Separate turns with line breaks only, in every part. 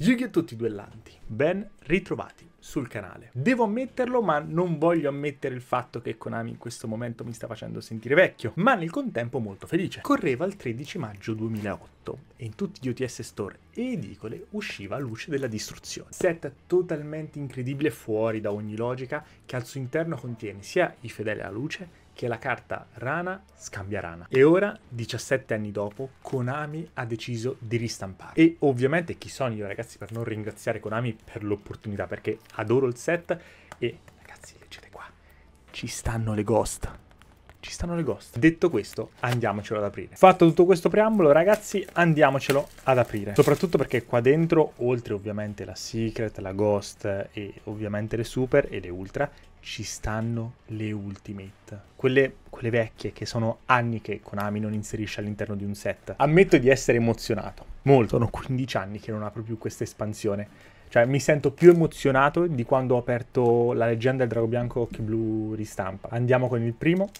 Yu-Gi-Oh! Tutti duellanti, ben ritrovati sul canale. Devo ammetterlo, ma non voglio ammettere il fatto che Konami in questo momento mi sta facendo sentire vecchio, ma nel contempo molto felice. Correva il 13 maggio 2008 e in tutti gli OTS store e edicole usciva Luce della Distruzione. Set totalmente incredibile fuori da ogni logica che al suo interno contiene sia i fedeli alla luce che la carta rana scambia rana. E ora, 17 anni dopo, Konami ha deciso di ristampare. E ovviamente chi sono io ragazzi per non ringraziare Konami per l'opportunità, perché adoro il set e ragazzi leggete qua, ci stanno le ghost ci stanno le ghost. Detto questo, andiamocelo ad aprire. Fatto tutto questo preambolo, ragazzi, andiamocelo ad aprire. Soprattutto perché qua dentro, oltre ovviamente la secret, la ghost e ovviamente le super e le ultra, ci stanno le ultimate. Quelle, quelle vecchie che sono anni che Konami non inserisce all'interno di un set. Ammetto di essere emozionato. Molto, sono 15 anni che non apro più questa espansione cioè mi sento più emozionato di quando ho aperto la leggenda del drago bianco occhi blu ristampa. Andiamo con il primo,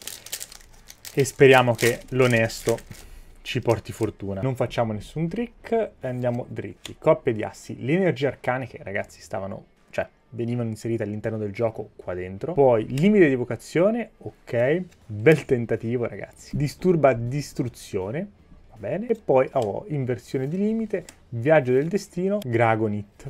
e speriamo che l'onesto ci porti fortuna. Non facciamo nessun trick, andiamo dritti. Coppie di assi, le energie arcane che ragazzi stavano, cioè venivano inserite all'interno del gioco qua dentro. Poi limite di evocazione, ok, bel tentativo ragazzi. Disturba distruzione, va bene. E poi oh, inversione di limite, viaggio del destino, Gragonit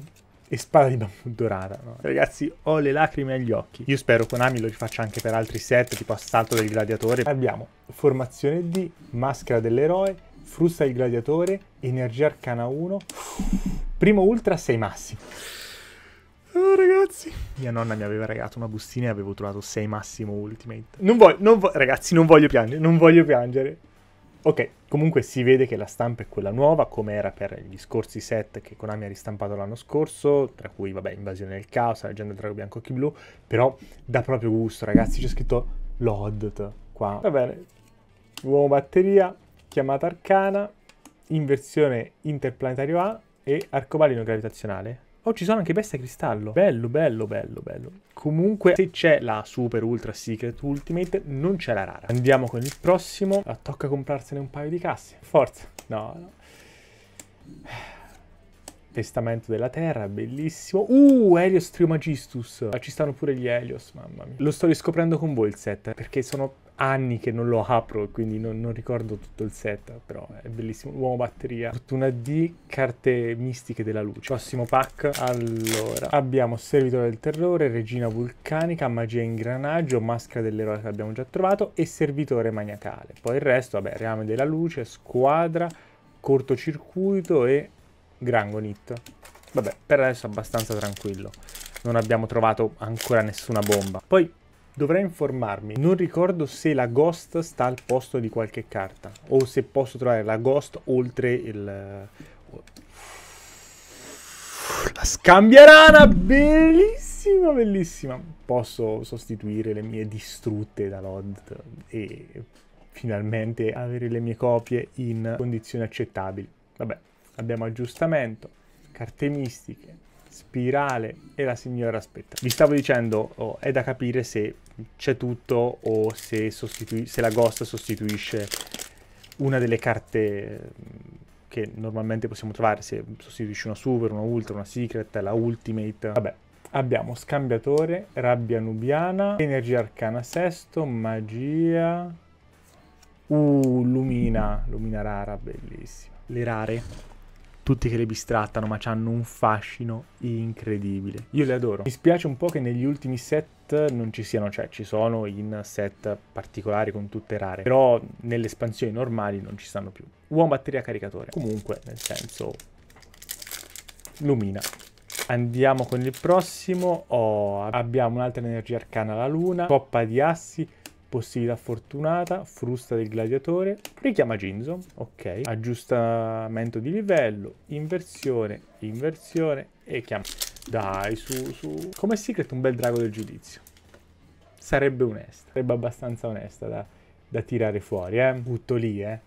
e spada di bambù dorata. No? Ragazzi, ho le lacrime agli occhi. Io spero Konami lo rifaccia anche per altri set, tipo Assalto del Gladiatore. Abbiamo Formazione D, Maschera dell'Eroe, Frusta del Gladiatore, Energia Arcana 1, Primo Ultra 6 massi. Oh, ragazzi. Mia nonna mi aveva regalato una bustina e avevo trovato 6 Massimo Ultimate. Non voglio, non vo ragazzi, non voglio piangere, non voglio piangere. Ok, comunque si vede che la stampa è quella nuova, come era per gli scorsi set che Konami ha ristampato l'anno scorso, tra cui, vabbè, Invasione del Caos, leggenda del drago bianco chi blu, però dà proprio gusto, ragazzi, c'è scritto LODT qua. Va bene, uomo batteria, chiamata arcana, inversione interplanetario A e arcobaleno gravitazionale. Oh, ci sono anche bestie cristallo. Bello, bello, bello, bello. Comunque, se c'è la Super Ultra Secret Ultimate, non c'è la rara. Andiamo con il prossimo. tocca comprarsene un paio di casse. Forza. No, no. Testamento della Terra, bellissimo. Uh, Helios Triomagistus. Ah, ci stanno pure gli Helios, mamma mia. Lo sto riscoprendo con voi il set, perché sono anni che non lo apro e quindi non, non, ricordo tutto il set, però è bellissimo. Uomo batteria, fortuna D, carte mistiche della luce. Prossimo pack, allora, abbiamo Servitore del Terrore, Regina Vulcanica, Magia Ingranaggio, Maschera dell'Eroe che abbiamo già trovato e Servitore Maniacale. Poi il resto, vabbè, Reame della Luce, Squadra, Cortocircuito e Grangonit. Vabbè, per adesso abbastanza tranquillo. Non abbiamo trovato ancora nessuna bomba. Poi dovrei informarmi. Non ricordo se la Ghost sta al posto di qualche carta. O se posso trovare la Ghost oltre il... La scambierana, bellissima, bellissima. Posso sostituire le mie distrutte da Lod e finalmente avere le mie copie in condizioni accettabili. Vabbè, abbiamo aggiustamento, carte mistiche, spirale e la signora aspetta. Vi stavo dicendo, oh, è da capire se c'è tutto o se, se la ghost sostituisce una delle carte mm, che normalmente possiamo trovare, se sostituisce una super, una ultra, una secret, la ultimate. Vabbè, abbiamo scambiatore, rabbia nubiana, energia arcana sesto, magia... Uh, lumina, lumina rara, bellissima. Le rare tutti che le bistrattano, ma hanno un fascino incredibile. Io le adoro. Mi spiace un po' che negli ultimi set non ci siano, cioè ci sono in set particolari con tutte rare, però nelle espansioni normali non ci stanno più. Uomo batteria caricatore. Comunque, nel senso, lumina. Andiamo con il prossimo. Oh, abbiamo un'altra energia arcana la luna, coppa di assi, Possibilità fortunata, frusta del gladiatore, richiama Ginzo, ok, aggiustamento di livello, inversione, inversione e chiama. Dai, su, su. Come secret un bel drago del giudizio. Sarebbe onesta, sarebbe abbastanza onesta da, da tirare fuori, eh. Butto lì, eh.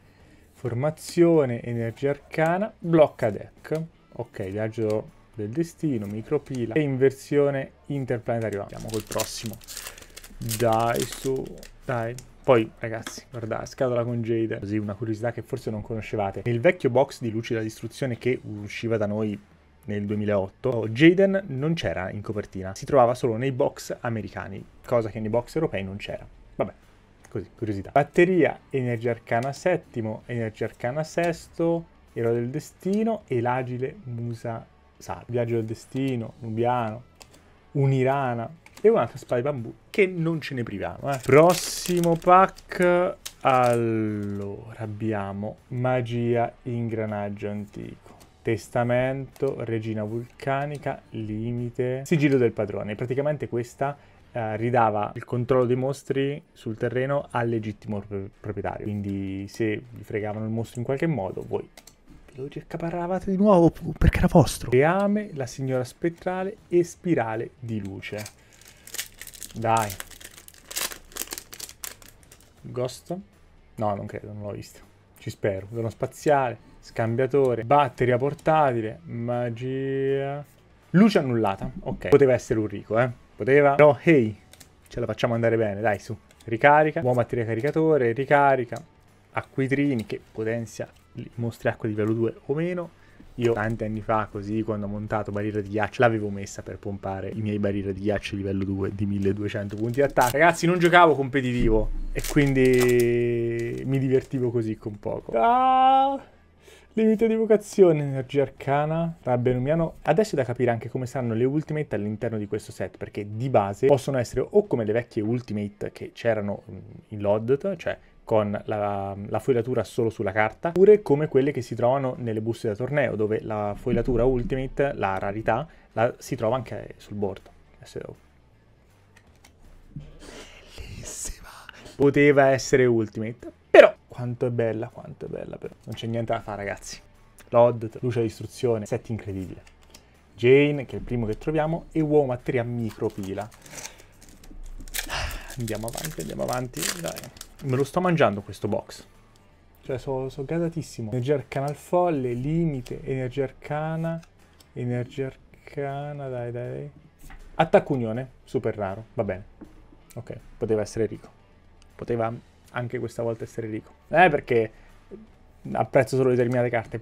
Formazione, energia arcana, blocca deck. Ok, viaggio del destino, micropila e inversione interplanetario. Andiamo col prossimo. Dai, su. Dai. Poi, ragazzi, guardate, scatola con Jade, così una curiosità che forse non conoscevate. Nel vecchio box di luci della distruzione che usciva da noi nel 2008, Jaden non c'era in copertina, si trovava solo nei box americani, cosa che nei box europei non c'era. Vabbè, così, curiosità. Batteria, Energia Arcana settimo, Energia Arcana sesto, Eroe del Destino e l'agile Musa Sal. Viaggio del Destino, Nubiano, Unirana, e un'altra spada di bambù che non ce ne priviamo eh. prossimo pack allora abbiamo magia ingranaggio antico testamento regina vulcanica limite sigillo del padrone praticamente questa eh, ridava il controllo dei mostri sul terreno al legittimo proprietario quindi se vi fregavano il mostro in qualche modo voi ve lo accaparravate di nuovo perché era vostro. Reame, la signora spettrale e spirale di luce. Dai. Ghost? No, non credo, non l'ho visto. Ci spero. Dono spaziale, scambiatore, batteria portatile, magia... Luce annullata. Ok. Poteva essere un rico, eh. Poteva. Però, hey, ce la facciamo andare bene, dai, su. Ricarica, buon batteria caricatore, ricarica, acquitrini che potenzia mostri acqua di livello 2 o meno. Io tanti anni fa, così, quando ho montato barriera di ghiaccio, l'avevo messa per pompare i miei barriere di ghiaccio livello 2 di 1200 punti di attacco. Ragazzi, non giocavo competitivo e quindi mi divertivo così con poco. Ah! Limite di vocazione, energia arcana, rabbia numiano. Adesso è da capire anche come saranno le ultimate all'interno di questo set, perché di base possono essere o come le vecchie ultimate che c'erano mm, in Lodded, cioè con la, la foilatura solo sulla carta, oppure come quelle che si trovano nelle buste da torneo, dove la foilatura Ultimate, la rarità, la, si trova anche sul bordo. Bellissima! Poteva essere Ultimate, però quanto è bella, quanto è bella però. Non c'è niente da fare ragazzi. Lod, luce di istruzione, set incredibile. Jane, che è il primo che troviamo, e uomo 3 a micropila. Andiamo avanti, andiamo avanti, dai. Me lo sto mangiando questo box. Cioè, sono so gasatissimo. Energia arcana al folle, limite, energia arcana, energia arcana, dai, dai. Attacco unione, super raro, va bene. Ok, poteva essere Rico. Poteva anche questa volta essere ricco. Eh, perché apprezzo solo determinate carte.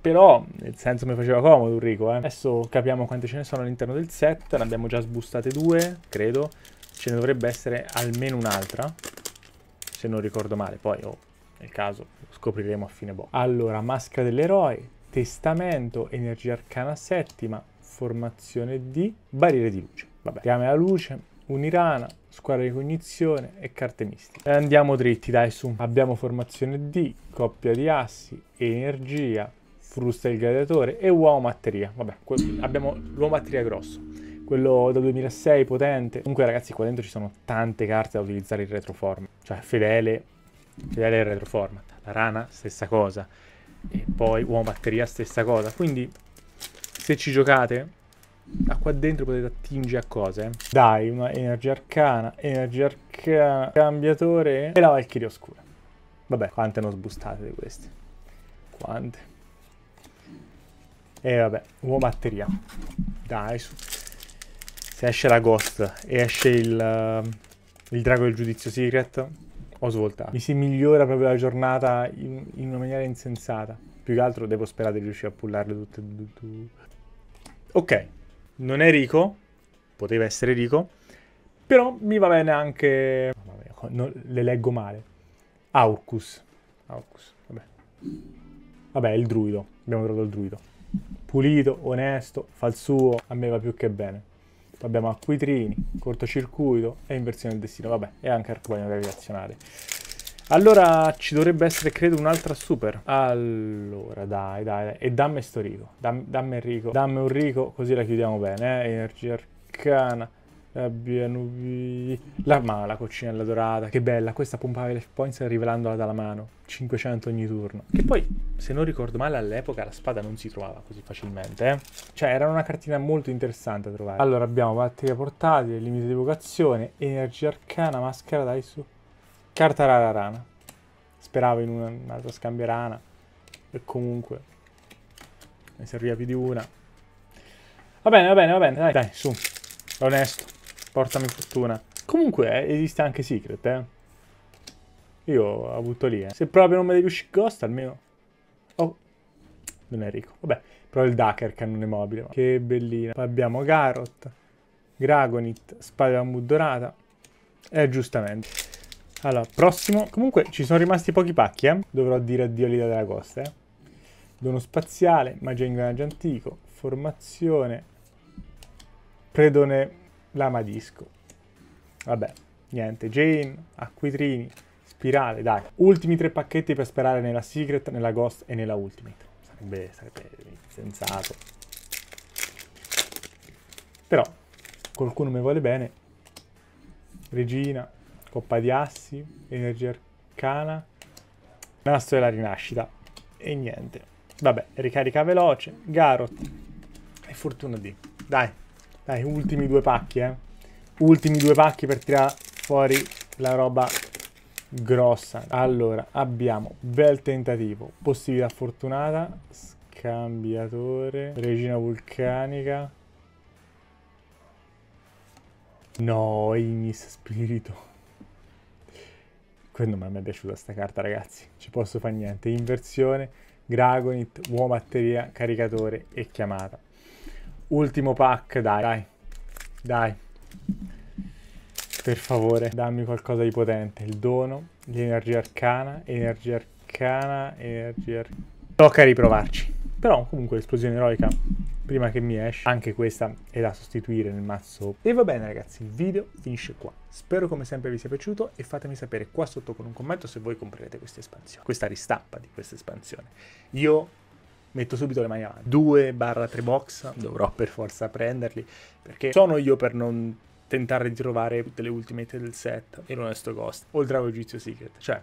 Però, nel senso, mi faceva comodo un rico, eh. Adesso capiamo quante ce ne sono all'interno del set. Ne abbiamo già sbustate due, credo. Ce ne dovrebbe essere almeno un'altra se non ricordo male, poi oh, nel caso lo scopriremo a fine boh. Allora, maschera dell'eroe, testamento, energia arcana settima, formazione di barriere di luce. Vabbè, chiame la luce, un'irana, squadra di cognizione e carte mistiche. E andiamo dritti, dai, su. Abbiamo formazione D, coppia di assi, energia, frusta il gladiatore e uomo matteria. Vabbè, abbiamo l'uomo matteria grosso quello da 2006 potente. Comunque ragazzi qua dentro ci sono tante carte da utilizzare in retroform, cioè Fedele, Fedele in retroform, la Rana stessa cosa, e poi Uomo Batteria stessa cosa, quindi se ci giocate ma qua dentro potete attingere a cose. Dai, una energia arcana, energia arcana, cambiatore e la Valkyrie oscura. Vabbè, quante non sbustate di queste? Quante? E vabbè, uomo batteria. Dai, su. Se esce la Ghost e esce il, uh, il Drago del Giudizio Secret, ho svoltato. Mi si migliora proprio la giornata in, in, una maniera insensata. Più che altro devo sperare di riuscire a pullarle tutte. tutte. Ok, non è Rico, poteva essere Rico, però mi va bene anche... Vabbè, non, le leggo male. Aurcus. Aurcus, vabbè. Vabbè, il druido. Abbiamo trovato il druido. Pulito, onesto, fa il suo, a me va più che bene abbiamo acquitrini, cortocircuito e inversione del destino, vabbè, e anche arcobaleno gravitazionale. Allora ci dovrebbe essere, credo, un'altra super. Allora, dai, dai, dai. e dammi sto rico, dammi, dammi il dammi un rico, così la chiudiamo bene, eh? energia arcana. Abbiano la mala coccinella dorata, che bella, questa pompava i life points rivelandola dalla mano, 500 ogni turno. Che poi, se non ricordo male, all'epoca la spada non si trovava così facilmente, eh? Cioè, era una cartina molto interessante da trovare. Allora, abbiamo batteria portatile, limite di vocazione, energia arcana, maschera, dai su. Carta rara rana. Speravo in un'altra scambia rana, e comunque ne serviva più di una. Va bene, va bene, va bene, dai, dai, su, onesto. Portami fortuna. Comunque eh, esiste anche Secret, eh. Io la avuto lì, eh. Se proprio non me devi uscire Ghost, almeno... Oh. Non è ricco. Vabbè. Però il Ducker, cannone mobile. Ma... Che bellina. Poi abbiamo Garrot. Gragonit. Spada bambù dorata. E eh, giustamente. Allora, prossimo. Comunque ci sono rimasti pochi pacchi, eh. Dovrò dire addio all'idea della costa, eh. Dono spaziale. Magia ingranaggio antico. Formazione. Predone l'amadisco. Vabbè, niente, Jane, acquitrini, spirale, dai. Ultimi tre pacchetti per sperare nella Secret, nella Ghost e nella Ultimate. Sarebbe, sarebbe sensato. Però, qualcuno mi vuole bene. Regina, Coppa di Assi, Energia Arcana, Nastro della Rinascita. E niente. Vabbè, ricarica veloce, Garot e Fortuna D. Dai, dai, ultimi due pacchi, eh. Ultimi due pacchi per tirare fuori la roba grossa. Allora, abbiamo bel tentativo, possibilità fortunata, scambiatore, regina vulcanica. No, Ignis Spirito. Quello non mi è piaciuta sta carta, ragazzi. Ci posso fare niente. Inversione, Dragonit, uomo batteria, caricatore e chiamata. Ultimo pack, dai, dai. Dai. Per favore, dammi qualcosa di potente. Il dono, l'energia arcana, energia arcana, energia arcana. Tocca riprovarci. Però comunque l'esplosione eroica prima che mi esce anche questa è da sostituire nel mazzo e va bene ragazzi il video finisce qua spero come sempre vi sia piaciuto e fatemi sapere qua sotto con un commento se voi comprerete questa espansione questa ristampa di questa espansione io metto subito le mani avanti. Due barra tre box dovrò per forza prenderli, perché sono io per non tentare di trovare tutte le ultimate del set e non è sto costo. O il Drago Giuzio Secret, cioè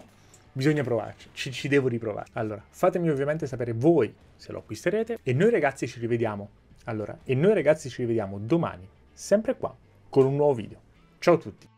bisogna provarci, ci, ci, devo riprovare. Allora, fatemi ovviamente sapere voi se lo acquisterete e noi ragazzi ci rivediamo. Allora, e noi ragazzi ci rivediamo domani, sempre qua, con un nuovo video. Ciao a tutti!